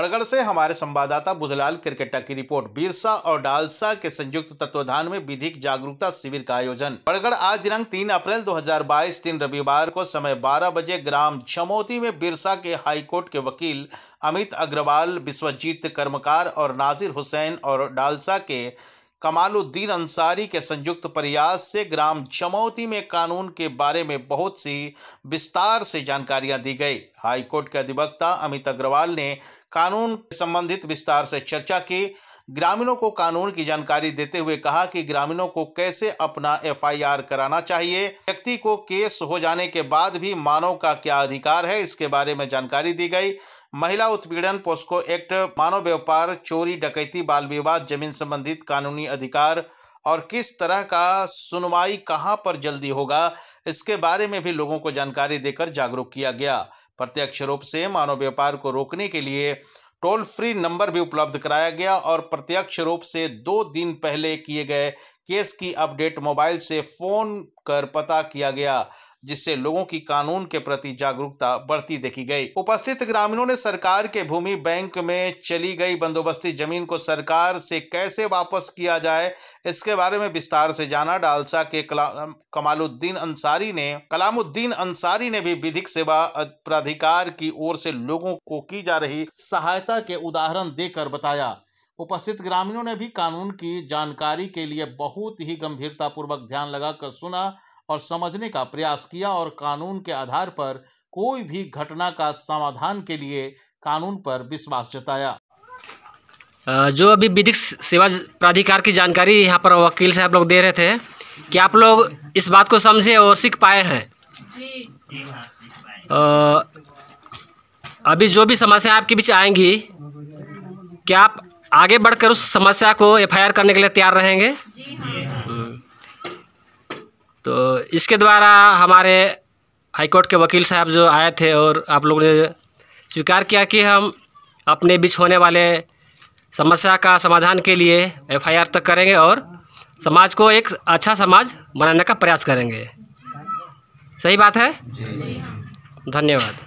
बड़गढ़ से हमारे संवाददाता बुधलाल क्रिकेटा की रिपोर्ट बिरसा और डालसा के संयुक्त तत्वाधान में विधिक जागरूकता शिविर का आयोजन बड़गढ़ आज दिनांक 3 अप्रैल 2022 दिन रविवार को समय 12 बजे ग्राम छमोती में बिरसा के हाईकोर्ट के वकील अमित अग्रवाल विश्वजीत कर्मकार और नाजिर हुसैन और डालसा के कमालुद्दीन अंसारी के संयुक्त प्रयास से ग्राम चमौती में कानून के बारे में बहुत सी विस्तार से जानकारियां दी गई हाईकोर्ट के अधिवक्ता अमित अग्रवाल ने कानून संबंधित विस्तार से चर्चा की ग्रामीणों को कानून की जानकारी देते हुए कहा कि ग्रामीणों को कैसे अपना एफआईआर कराना चाहिए व्यक्ति को केस हो जाने के बाद भी मानव का क्या अधिकार है इसके बारे में जानकारी दी गई महिला उत्पीड़न पोस्को एक्ट मानव व्यापार चोरी डकैती बाल विवाद जमीन संबंधित कानूनी अधिकार और किस तरह का सुनवाई कहां पर जल्दी होगा इसके बारे में भी लोगों को जानकारी देकर जागरूक किया गया प्रत्यक्ष रूप से मानव व्यापार को रोकने के लिए टोल फ्री नंबर भी उपलब्ध कराया गया और प्रत्यक्ष रूप से दो दिन पहले किए गए केस की अपडेट मोबाइल से फ़ोन कर पता किया गया जिससे लोगों की कानून के प्रति जागरूकता बढ़ती देखी गई उपस्थित ग्रामीणों ने सरकार के भूमि बैंक में चली गई बंदोबस्ती जमीन को सरकार से कैसे वापस किया जाए इसके बारे में विस्तार से जाना डालसा के कमालुद्दीन अंसारी ने कलामुद्दीन अंसारी ने भी विधिक सेवा प्राधिकार की ओर से लोगों को की जा रही सहायता के उदाहरण देकर बताया उपस्थित ग्रामीणों ने भी कानून की जानकारी के लिए बहुत ही गंभीरतापूर्वक ध्यान लगाकर सुना और समझने का प्रयास किया और कानून के आधार पर कोई भी घटना का समाधान के लिए कानून पर विश्वास जताया जो अभी विधिक सेवा प्राधिकार की जानकारी यहाँ पर वकील साहब लोग दे रहे थे कि आप लोग इस बात को समझे और सीख पाए हैं अभी जो भी समस्या आपके बीच आएंगी क्या आप आगे बढ़कर उस समस्या को एफआईआर करने के लिए तैयार रहेंगे जी हाँ। हम्म। तो इसके द्वारा हमारे हाईकोर्ट के वकील साहब जो आए थे और आप लोगों ने स्वीकार किया कि हम अपने बीच होने वाले समस्या का समाधान के लिए एफआईआर तक करेंगे और समाज को एक अच्छा समाज बनाने का प्रयास करेंगे सही बात है धन्यवाद